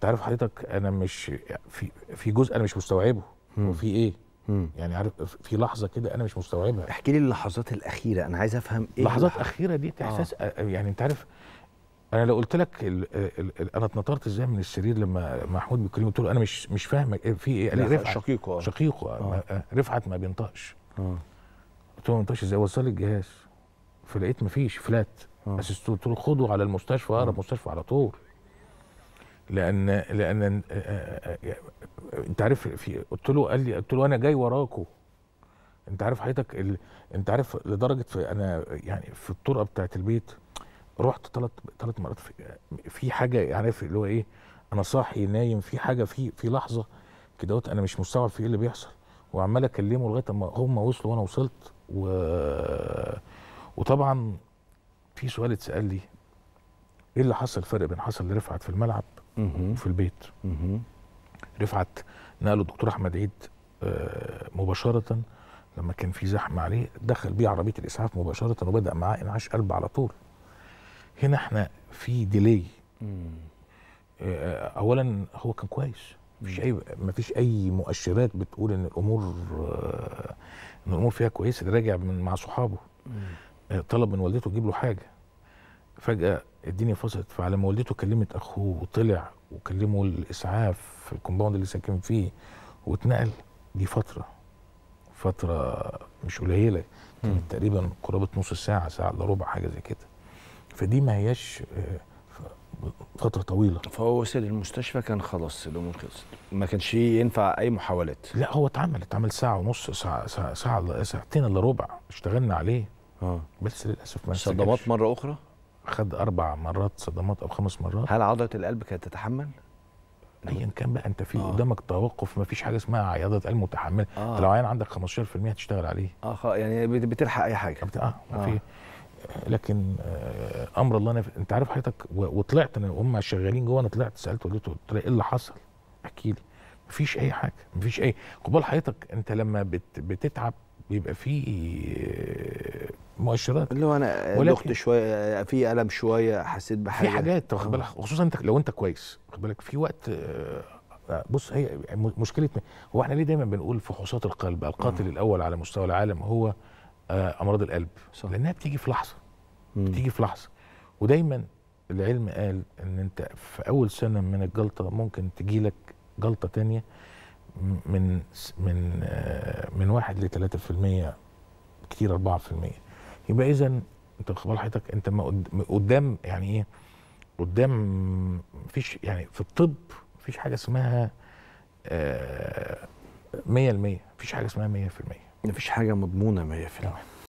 انت عارف حضرتك انا مش يعني في في جزء انا مش مستوعبه هو في ايه مم. يعني عارف في لحظه كده انا مش مستوعبها احكي لي اللحظات الاخيره انا عايز افهم ايه اللحظات الاخيره دي آه. احساس آه. يعني انت عارف انا لو قلت لك الـ الـ الـ انا اتنطرت ازاي من السرير لما محمود بيكلمني قلت له انا مش مش فاهم إيه، في ايه قال رفعت شقيقه آه. شقيقه آه. رفعت ما بينطقش آه. قلت له ما بينطقش ازاي وصل لي الجهاز فلقيت ما فيش فلات آه. بس قلت له خده على المستشفى اقرب مستشفى على طول لان لان انت عارف في قلت له قال لي قلت له انا جاي وراكوا انت عارف حضرتك ال... انت عارف لدرجه في انا يعني في الطرقه بتاعت البيت رحت ثلاث ثلاث مرات في... في حاجه عارف اللي هو ايه انا صاحي نايم في حاجه في في لحظه كده انا مش مستوعب في ايه اللي بيحصل وعمال اكلمه لغايه اما هم وصلوا وانا وصلت و... وطبعا في سؤال اتسال لي ايه اللي حصل فرق بين حصل لرفعت في الملعب وفي البيت رفعت نقله الدكتور احمد عيد آه، مباشره لما كان في زحمه عليه دخل بيه عربيه الاسعاف مباشره وبدا معاه انعاش قلب على طول هنا احنا في ديلي آه، آه، اولا هو كان كويس مفيش اي مفيش اي مؤشرات بتقول ان الامور ان الامور فيها كويسه راجع من مع صحابه طلب من والدته تجيب له حاجه فجاه الدنيا فصلت فعلى ما والدته كلمت اخوه وطلع وكلمه الاسعاف في الكومباوند اللي ساكن فيه واتنقل دي فتره فتره مش قليله كانت تقريبا قرابه نص ساعه ساعه الا ربع حاجه زي كده فدي ما هياش آه، فتره طويله فهو وصل المستشفى كان خلاص الامور خلصت ما كانش ينفع اي محاولات لا هو اتعمل اتعمل ساعه ونص ساعه ساعه, ساعة ساعتين الا ربع اشتغلنا عليه اه بس للاسف ما صدمات مره اخرى خد اربع مرات صدمات او خمس مرات هل عضله القلب كانت تتحمل؟ ايا كان بقى انت في آه. قدامك توقف ما فيش حاجه اسمها عياده قلب متحمله آه. لو عيان عندك 15% هتشتغل عليه اه يعني بتلحق اي حاجه بت... اه ما آه. في لكن آه امر الله نف... انت عارف حضرتك وطلعت انا وهم شغالين جوه انا طلعت سالت قلت له ايه اللي حصل؟ احكي لي مفيش اي حاجه مفيش اي قبال حضرتك انت لما بت... بتتعب بيبقى في مؤشرات اللي هو انا ضغط شويه في الم شويه حسيت بحاجه في حاجات واخد آه. بالك خصوصا انت لو انت كويس واخد بالك في وقت آه، آه، بص هي مشكله هو احنا ليه دايما بنقول فحوصات القلب القاتل الاول على مستوى العالم هو امراض القلب صح. لانها بتيجي في لحظه بتيجي في لحظه ودايما العلم قال ان انت في اول سنه من الجلطه ممكن تجي لك جلطه تانية من من من 1 ل 3% كتير 4% يبقى اذا انت واخد حياتك انت ما قدام يعني ايه قدام مفيش يعني في الطب مفيش حاجه اسمها 100% آه، مفيش حاجه اسمها 100% مفيش حاجه مضمونه 100%